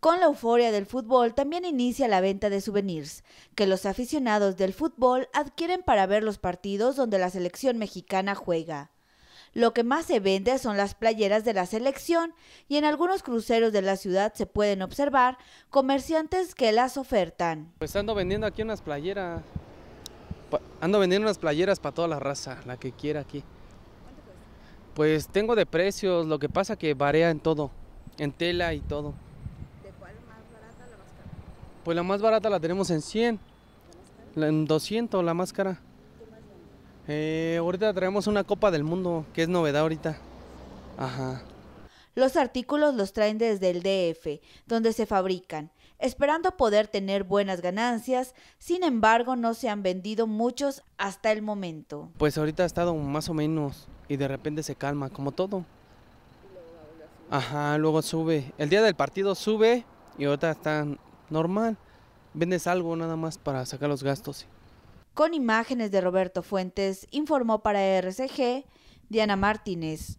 Con la euforia del fútbol también inicia la venta de souvenirs, que los aficionados del fútbol adquieren para ver los partidos donde la selección mexicana juega. Lo que más se vende son las playeras de la selección y en algunos cruceros de la ciudad se pueden observar comerciantes que las ofertan. Pues ando vendiendo aquí unas playeras, ando vendiendo unas playeras para toda la raza, la que quiera aquí. Pues tengo de precios, lo que pasa que varía en todo, en tela y todo. Pues la más barata la tenemos en 100. en 200 la máscara. Eh, ahorita traemos una Copa del Mundo, que es novedad ahorita. Ajá. Los artículos los traen desde el DF, donde se fabrican, esperando poder tener buenas ganancias, sin embargo no se han vendido muchos hasta el momento. Pues ahorita ha estado más o menos y de repente se calma, como todo. Ajá, luego sube. El día del partido sube y ahorita están normal. Vendes algo nada más para sacar los gastos. Con imágenes de Roberto Fuentes, informó para RCG Diana Martínez.